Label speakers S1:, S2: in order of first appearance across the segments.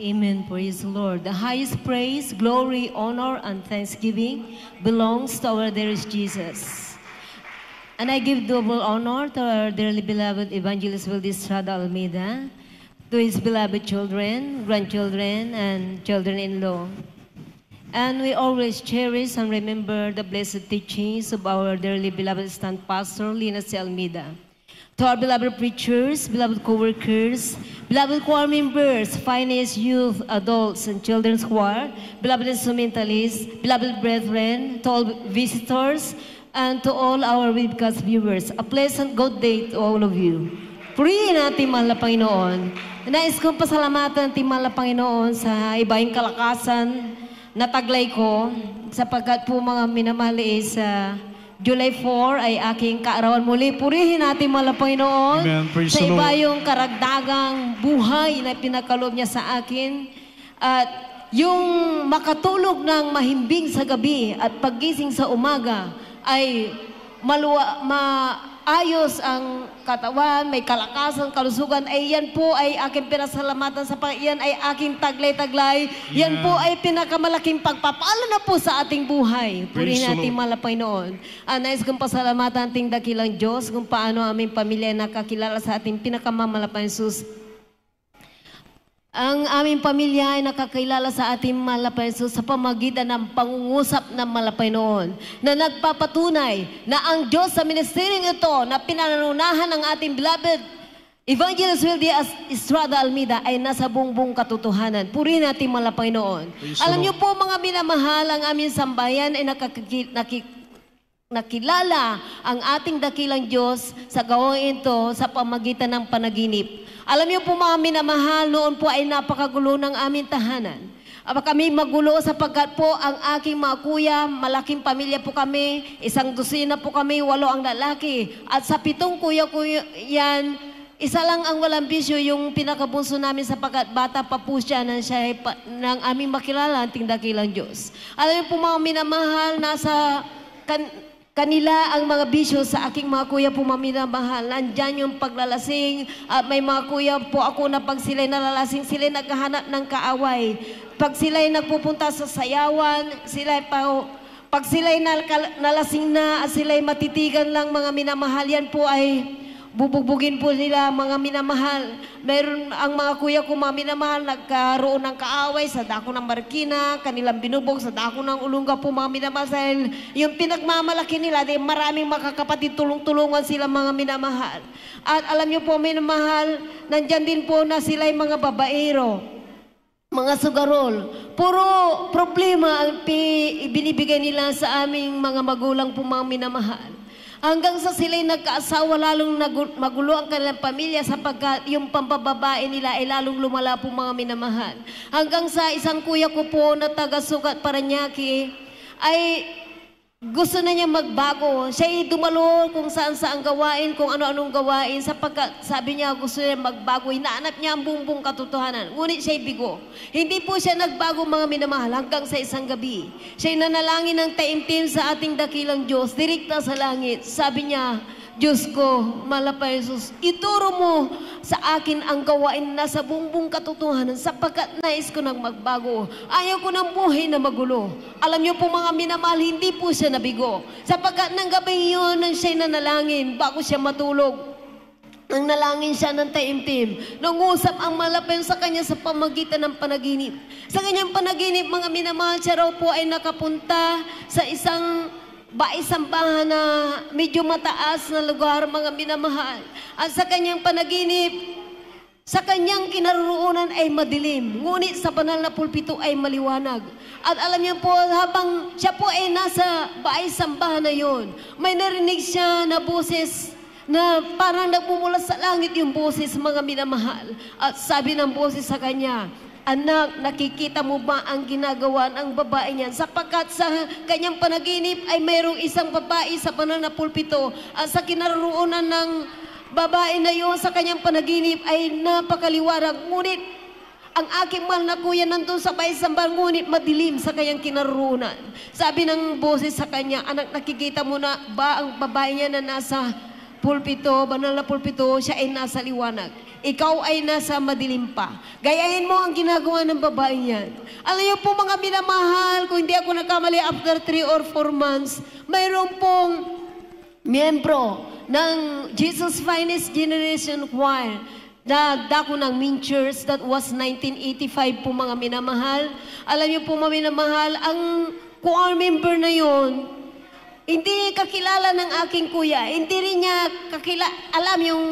S1: Amen. Praise the Lord. The highest praise, glory, honor, and thanksgiving belongs to our dearest Jesus. And I give double honor to our dearly beloved evangelist Will Estrada Almeida, to his beloved children, grandchildren, and children-in-law. And we always cherish and remember the blessed teachings of our dearly beloved stand pastor, Lina C. Almeida. To our beloved preachers, beloved co-workers, Beloved choir members, finest youth, adults, and children's choir, beloved instrumentalists, beloved brethren, to all visitors, and to all our webcast viewers, a pleasant good day to all of you. Purihin natin, mahal na Panginoon. Nais kong pasalamatan natin, mahal na Panginoon, sa ibaing kalakasan na taglay ko, sapagkat po mga minamahal is uh, July 4 ay aking kaarawan muli. Purihin natin mga Panginoon Amen. sa iba yung karagdagang buhay na pinakalob niya sa akin. At yung makatulog ng mahimbing sa gabi at paggising sa umaga ay maluwa, ma, ayos ang katawan, may kalakasan, kalusugan, ay yan po ay aking pinasalamatan sa Panginoon, ay aking taglay-taglay. Yeah. Yan po ay pinakamalaking pagpapala na po sa ating buhay. Purihin natin malapay noon. Anais ah, nais kong pasalamatan ating dakilang Diyos kung paano aming pamilya nakakilala sa ating pinakamamalapay Jesus ang aming pamilya ay nakakilala sa ating malapayso sa pamagitan ng pangungusap ng malapay noon na nagpapatunay na ang Diyos sa ministering ito na pinananunahan ng ating beloved Evangelist Wilde Estrada Almida ay nasa buong katotohanan. Puri natin malapay noon. Alam niyo po mga minamahal, ang aming sambayan ay nakakilala nakilala ang ating dakilang Diyos sa gawin ito sa pamagitan ng panaginip. Alam niyo po mga minamahal, noon po ay napakagulo ng aming tahanan. Aba kami magulo sapagkat po ang aking mga kuya, malaking pamilya po kami, isang dosina po kami, walo ang lalaki. At sa pitong kuya ko yan, isa lang ang walang bisyo, yung pinakabunso namin sapagkat bata pa po siya nang, siya, nang aming makilala ang tingdakilang Diyos. Alam niyo po mga minamahal, nasa kan, kanila ang mga bisyo sa aking mga kuya po maminamahal. Nandyan yung paglalasing. At ah, may mga kuya po ako na pag sila'y nalalasing, sila'y naghahanap ng kaaway. Pag sila'y nagpupunta sa sayawan, sila'y pa... Pag sila'y nalasing na at sila'y matitigan lang mga minamahal, yan po ay bubugbugin po nila mga minamahal. Meron ang mga kuya ko mga minamahal, nagkaroon ng kaaway sa dako ng Marikina, kanilang binubog sa dako ng Ulunga po mga minamahal. Dahil yung pinagmamalaki nila, di maraming makakapatid tulong-tulungan sila mga minamahal. At alam niyo po minamahal, nandyan din po na sila yung mga babaero mga sugarol. Puro problema ang binibigay nila sa aming mga magulang po mga minamahal. Hanggang sa sila'y nagkaasawa, lalong magulo ang kanilang pamilya sapagkat yung pambababae nila ay lalong lumala po mga minamahal. Hanggang sa isang kuya ko po na taga Sugat Paranaque ay gusto na niya magbago. Siya ay dumalo kung saan-saan gawain, kung ano-anong gawain. Sapagkat sabi niya gusto niya magbago. Hinaanap niya ang bumbong katotohanan. Ngunit siya ay bigo. Hindi po siya nagbago mga minamahal hanggang sa isang gabi. Siya ay nanalangin ng taimtim sa ating dakilang Diyos, direkta sa langit. Sabi niya, Diyos ko, malapa Jesus, ituro mo sa akin ang gawain na sa bumbong katotohanan sapagkat nais ko nang magbago. Ayaw ko ng buhay na magulo. Alam niyo po mga minamahal, hindi po siya nabigo. Sapagkat ng gabi yun nang siya'y nanalangin bago siya matulog, nang nalangin siya ng taimtim, usap ang malapin sa kanya sa pamagitan ng panaginip. Sa kanyang panaginip, mga minamahal siya raw po ay nakapunta sa isang baisambahan na medyo mataas na lugar, mga minamahal. At sa kanyang panaginip, sa kanyang kinaroroonan ay madilim, ngunit sa banal na pulpito ay maliwanag. At alam niya po, habang siya po ay nasa baay sambahan na yon, may narinig siya na boses na parang nagmumula sa langit yung boses mga minamahal. At sabi ng boses sa kanya, Anak, nakikita mo ba ang ginagawa ng babae niyan? Sapagkat sa kanyang panaginip ay mayroong isang babae sa pananapulpito at sa kinaroonan ng babae na iyon sa kanyang panaginip ay napakaliwanag. Ngunit ang aking mahal na kuya nandun sa baisambal, ngunit madilim sa kanyang kinaroonan. Sabi ng boses sa kanya, anak, nakikita mo na ba ang babae niya na nasa pulpito, banal na pulpito, siya ay nasa liwanag ikaw ay nasa madilim pa. Gayahin mo ang ginagawa ng babae niyan. Alam niyo po mga minamahal, kung hindi ako nagkamali after 3 or 4 months, mayroon pong miyembro ng Jesus Finest Generation Choir na dako ng Min Church that was 1985 po mga minamahal. Alam niyo po mga minamahal, ang choir member na yon hindi kakilala ng aking kuya. Hindi rin niya kakilala. alam yung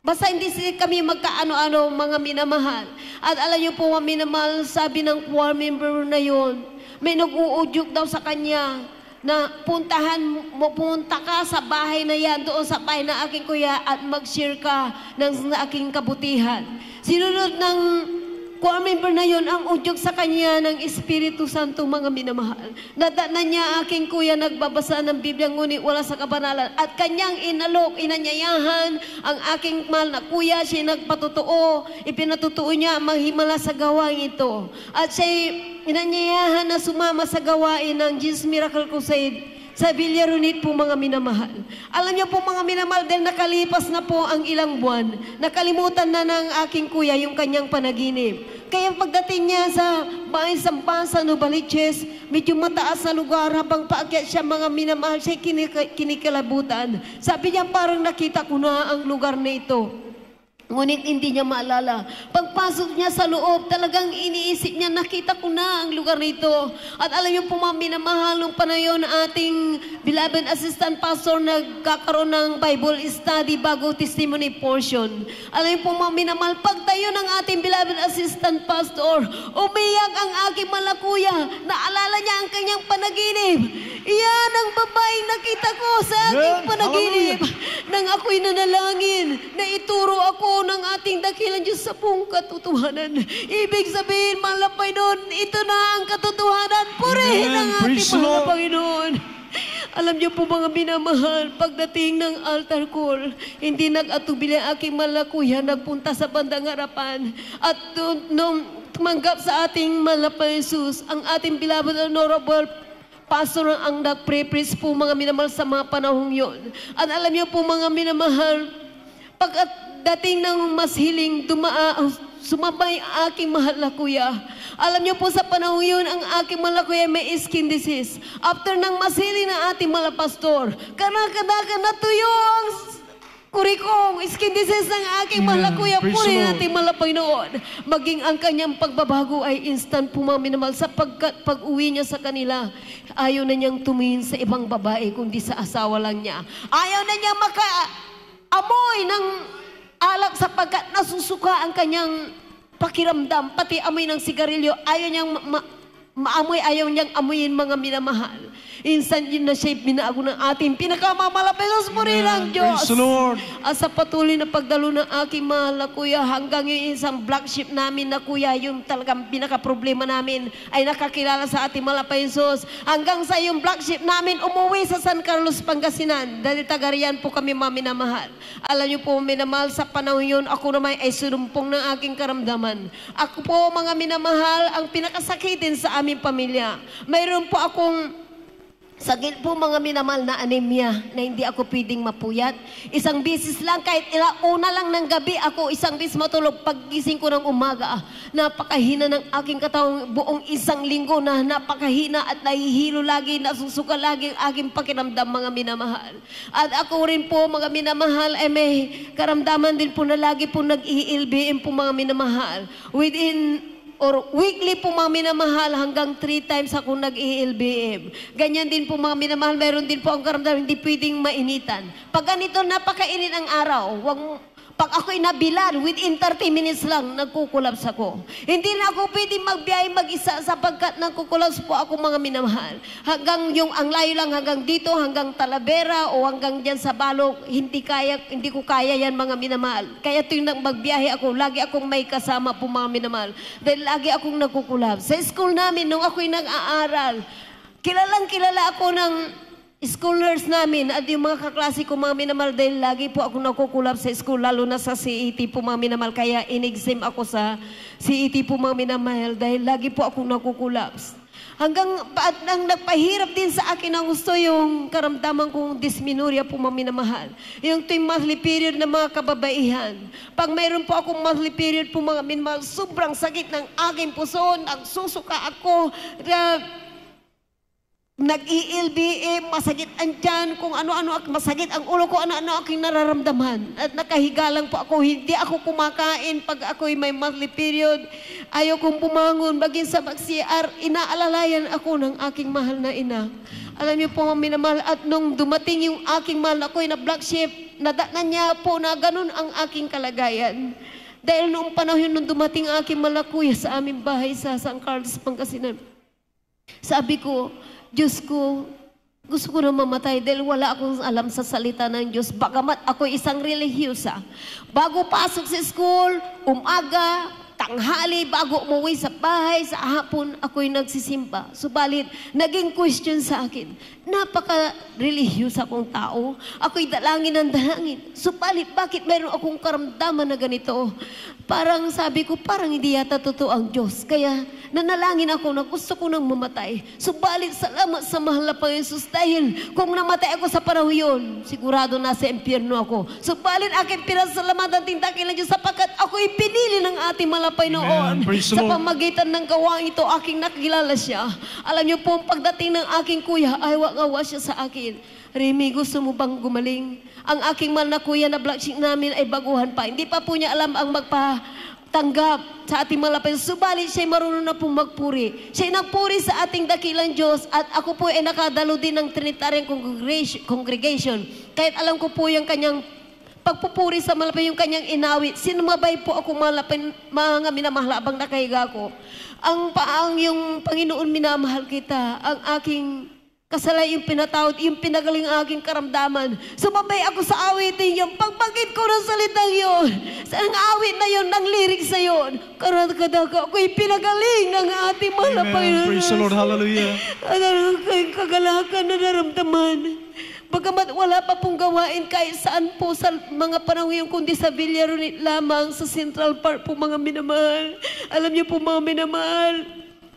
S1: Basta hindi kami magkaano-ano mga minamahal. At alam niyo po mga minamahal, sabi ng war member na yon, may nag-uudyok daw sa kanya na puntahan mo, punta ka sa bahay na yan, doon sa bahay na aking kuya at mag-share ka ng aking kabutihan. Sinunod ng Kuamin pa na yun ang udyok sa kanya ng Espiritu Santo, mga minamahal. Nadaanan niya aking kuya nagbabasa ng Biblia, ngunit wala sa kabanalan. At kanyang inalok, inanyayahan ang aking mahal na kuya, siya nagpatutuo, ipinatutuo niya ang manghimala sa gawain ito. At siya inanyayahan na sumama sa gawain ng Jesus Miracle Crusade sabi niya, Runit po mga minamahal. Alam niyo po mga minamahal, dahil nakalipas na po ang ilang buwan, nakalimutan na ng aking kuya yung kanyang panaginip. Kaya pagdating niya sa bahay Sampasan o Baliches, medyo mataas na lugar habang paakyat siya mga minamahal, siya kinik kinikalabutan. Sabi niya parang nakita ko na ang lugar na ito. Ngunit hindi niya maalala. Pagpasok niya sa loob, talagang iniisip niya, nakita ko na ang lugar nito. At alam niyo po mga minamahal, nung panayon ating beloved assistant pastor nagkakaroon ng Bible study bago testimony portion. Alam niyo po mga minamahal, pagtayo ng ating beloved assistant pastor, umiyak ang aking malakuya, naalala niya ang kanyang panaginip. Iyan ang babaeng nakita ko sa aking yeah, panaginip. Hallelujah. Nang ako'y nanalangin na ituro ako ng ating dakilan Diyos sa buong katotohanan. Ibig sabihin, mga Panginoon, ito na ang katotohanan. Purihin ang ating mga Panginoon. Alam niyo po mga minamahal, pagdating ng altar call, hindi nag-atubili ang aking malakuya, nagpunta sa bandang harapan. At nung tumanggap sa ating malapay Jesus, ang ating beloved honorable pastor ang nagpre-praise po mga minamahal sa mga panahong yon. At alam niyo po mga minamahal, pagdating dating ng mas hiling, dumaa, sumabay aking mahal na kuya. Alam niyo po sa panahon yun, ang aking mahal na kuya may skin disease. After ng masili na ating malapastor, kanakadaka natuyo ang Kurikong, iskin disease ng aking yeah, mahal na kuya, puri natin malapay Maging ang kanyang pagbabago ay instant pumaminamahal sapagkat pag-uwi niya sa kanila, ayaw na niyang tumingin sa ibang babae kundi sa asawa lang niya. Ayaw na niyang maka-amoy ng alak sapagkat nasusuka ang kanyang pakiramdam, pati amoy ng sigarilyo, ayaw niyang ma- ma- maamoy, ayaw niyang amuyin mga minamahal. Insan yun na siya binago ng ating pinakamamalapitas mo rin ang Diyos. At sa patuloy na pagdalo ng aking mahal na kuya, hanggang yung isang black sheep namin na kuya, yung talagang pinakaproblema namin ay nakakilala sa ating malapay Hanggang sa yung black sheep namin umuwi sa San Carlos, Pangasinan. Dahil tagarian po kami mahal. Alam niyo po, minamahal sa panahon yun, ako naman ay sinumpong ng aking karamdaman. Ako po, mga minamahal, ang pinakasakitin sa aming pamilya. Mayroon po akong sa po mga minamahal na anemia na hindi ako pwedeng mapuyat. Isang bisis lang, kahit una lang ng gabi ako isang bisis matulog. Paggising ko ng umaga, ah, napakahina ng aking katawang buong isang linggo na napakahina at nahihilo lagi, nasusuka lagi ang aking pakiramdam mga minamahal. At ako rin po mga minamahal ay eh, may karamdaman din po na lagi po nag-iilbiin po mga minamahal. Within or weekly po mga minamahal hanggang three times ako nag-ELBM. Ganyan din po mga minamahal, meron din po ang karamdaman, hindi pwedeng mainitan. Pag ganito, napakainit ang araw, wag pag ako'y nabilan, within 30 minutes lang, nagkukulaps ako. Hindi na ako pwede magbiyahe mag-isa sapagkat nagkukulaps po ako mga minamahal. Hanggang yung, ang layo lang hanggang dito, hanggang Talavera o hanggang dyan sa Balong, hindi, kaya, hindi ko kaya yan mga minamahal. Kaya tuwing nang magbiyahe ako, lagi akong may kasama po mga minamahal. Dahil lagi akong nagkukulaps. Sa school namin, nung ako'y nag-aaral, kilalang kilala ako ng Scholars namin at yung mga kaklase ko mga minamal dahil lagi po ako nakukulap sa school lalo na sa CET po mga minamal kaya in-exam ako sa CET po mga minamal dahil lagi po ako nakukulaps. Hanggang at ang nagpahirap din sa akin ang gusto yung karamdaman kong dysmenorrhea po mga minamahal. Yung tuwing monthly period ng mga kababaihan. Pag mayroon po akong monthly period po mga minamahal, sobrang sakit ng aking puso, nagsusuka ako, uh, nag masagit eh, masakit andyan, kung ano-ano, masagit ang ulo ko, ano-ano aking nararamdaman. At nakahiga lang po ako, hindi ako kumakain pag ako'y may monthly period. Ayaw kong bumangon, bagin sa mag-CR, inaalalayan ako ng aking mahal na ina. Alam niyo po, minamahal, at nung dumating yung aking mahal ako'y na black sheep, nadaknan niya po na ganun ang aking kalagayan. Dahil noong panahon nung dumating aking malakuya sa aming bahay sa San Carlos, Pangasinan, sabi ko, Diyos ko, gusto ko na mamatay dahil wala akong alam sa salita ng Diyos. Bagamat ako isang relihiyosa. Bago pasok sa school, umaga, tanghali, bago umuwi sa bahay, sa hapon, ako'y nagsisimba. Subalit, naging question sa akin, napaka-religious akong tao. Ako'y dalangin ng dalangin. Subalit, bakit meron akong karamdaman na ganito? Parang sabi ko, parang hindi yata totoo ang Diyos. Kaya, nanalangin ako na gusto ko nang mamatay. Subalit, salamat sa mahal na Panginoon dahil kung namatay ako sa panahon yun, sigurado nasa impyerno ako. Subalit, aking pinasalamatan tindakilan Diyos sapagkat ako'y pin natin malapay noon. Sa pamagitan ng gawa ito, aking nakilala siya. Alam niyo po, pagdating ng aking kuya, ay wakawa siya sa akin. Remy, gusto mo bang gumaling? Ang aking mahal na kuya na black sheep namin ay baguhan pa. Hindi pa po niya alam ang magpa tanggap sa ating mga lapin. Subalit siya'y marunong na pong magpuri. Siya'y nagpuri sa ating dakilang Diyos at ako po ay nakadalo din ng Trinitarian Congregation. Kahit alam ko po yung kanyang pagpupuri sa malapay yung kanyang inawit. Sinumabay po ako malapit mga minamahalabang abang nakahiga ko. Ang paang yung Panginoon minamahal kita, ang aking kasalay yung pinatawad, yung pinagaling aking karamdaman. Sumabay ako sa awit yung pagpagit ko ng salitang yun. Sa ang awit na yun, ng lyrics na yun. Karat ka daw ako'y pinagaling ng ating malapay. Amen. Praise the Lord. Hallelujah. Ang kagalakan na naramdaman. Bagamat wala pa pong gawain kahit saan po sa mga panahon kundi sa Villaronit lamang, sa Central Park po mga minamahal. Alam niyo po mga minamahal,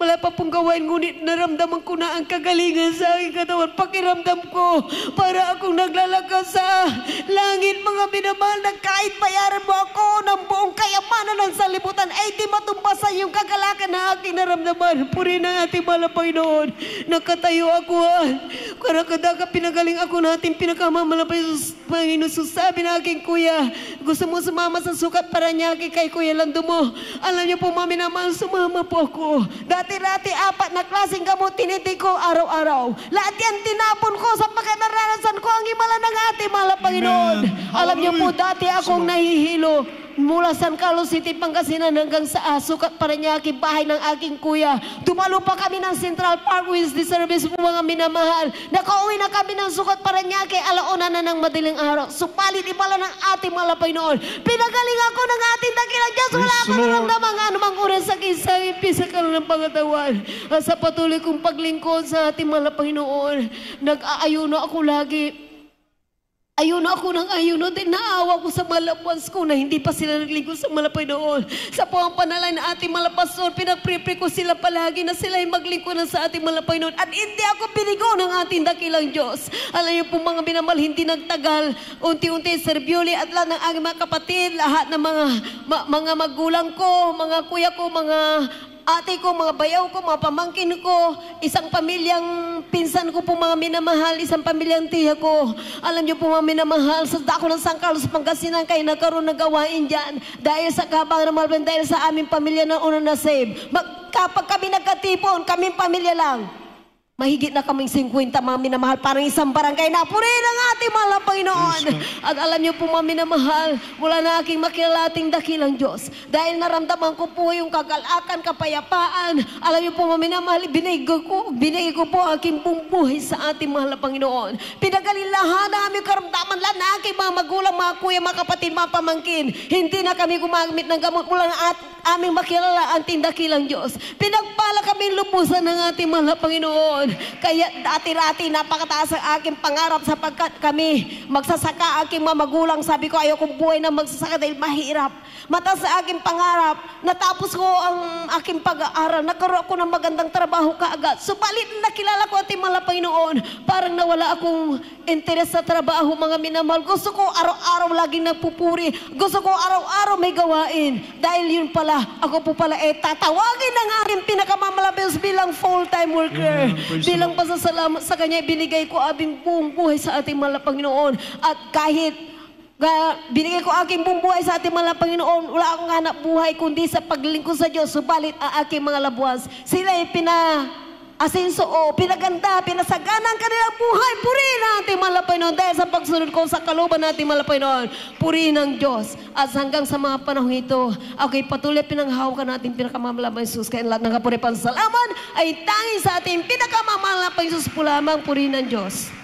S1: wala pa pong gawain, ngunit naramdaman ko na ang kagalingan sa aking katawan. Pakiramdam ko para akong naglalakad sa langit, mga minamahal, na kahit bayaran mo ako ng buong kayamanan ng salibutan, ay di matumpasan yung kagalakan na aking naramdaman. Puri na ating mahal Panginoon. Nakatayo ako, para kadaga pinagaling ako natin, pinakamamalapan Panginoon, susabi na aking kuya, gusto mo sumama sa sukat para niya kay kuya lang dumo. Alam niyo po, mami naman, sumama po ako. Dati lati-lati apat na klaseng gamot tinitig ko araw-araw. Lahat yan tinapon ko sa pagkanaranasan ko ang himala ng ating mahal Panginoon. Alam niyo po, dati akong nahihilo mula San Carlos City, Pangasinan hanggang sa uh, sukat pa niya bahay ng aking kuya. Dumalo pa kami ng Central Park with the service po mga minamahal. Nakauwi na kami ng sukat para niya alauna na ng madaling araw. Supalit ipala ng ating malapay noon. Pinagaling ako ng ating dakilang Diyos. Wala akong naramdaman anumang oras sa kisa. Ipisa ka ng pangatawan. Sa patuloy kong paglingkod sa ating malapay noon. Nag-aayuno ako lagi Ayun ako ng ayun no, din naawa ko sa malapans ko na hindi pa sila nagligo sa malapay noon. Sa puwang panalay na ating malapas noon, pinagpre ko sila palagi na sila ay maglingkuran sa ating malapay noon. At hindi ako pinigo ng ating dakilang Diyos. Alam niyo po mga binamal, hindi nagtagal. Unti-unti, Sir Bioli, at lahat ng aking mga kapatid, lahat ng mga, ma, mga magulang ko, mga kuya ko, mga ate ko, mga bayaw ko, mga pamangkin ko, isang pamilyang pinsan ko po mga minamahal, isang pamilyang tiya ko. Alam niyo po mga minamahal, sa dako ng San Carlos, Pangasinan kayo nagkaroon ng gawain dyan dahil sa kabang ng Malvin, dahil sa aming pamilya na una na save. Mag, kapag kami nagkatipon, kaming pamilya lang. Mahigit na kaming 50, mga minamahal. Parang isang barangay na purin ang ating mahal na Panginoon. At alam niyo po, na mahal, wala na aking makilating dakilang Diyos. Dahil naramdaman ko po yung kagalakan, kapayapaan. Alam niyo po, na mahal, binigay ko, binigay ko po aking buong sa ating mahal na Panginoon. Pinagalilahan namin yung karamdaman lahat na aking mga magulang, mga kuya, mga kapatid, mga pamangkin. Hindi na kami gumamit ng gamot mula na at aming makilala ang tindakilang Diyos. Pinagpala kami lupusan ng ating mahal na Panginoon ngayon. Kaya dati-dati napakataas ang aking pangarap sapagkat kami magsasaka aking mga magulang. Sabi ko ayaw kong buhay na magsasaka dahil mahirap. Mataas sa aking pangarap. Natapos ko ang aking pag-aaral. Nagkaroon ako ng magandang trabaho kaagad. Subalit nakilala ko ating mga Panginoon. Parang nawala akong interes sa trabaho mga minamahal. Gusto ko araw-araw laging nagpupuri. Gusto ko araw-araw may gawain. Dahil yun pala, ako po pala eh tatawagin ng aking pinakamamalabios bilang full-time worker. Yeah. Bilang pasasalamat sa Kanya, binigay ko aming buong buhay sa ating mahal Panginoon. At kahit binigay ko aking buong buhay sa ating mga Panginoon. Wala akong hanap buhay kundi sa paglingkod sa Diyos. Subalit ang aking mga labuas, sila ay pina Asenso, o, oh, pinaganda, pinasagana ang kanilang buhay. Purihin ang ating malapay noon. Dahil sa pagsunod ko sa kaluban nating malapay noon, purihin ang Diyos. At hanggang sa mga panahon ito, okay, patuloy pinanghawakan natin pinakamamalapay Jesus. Kaya lahat ng kapuripan salaman ay tangin sa ating pinakamamalapay Jesus po lamang purihin ang Diyos.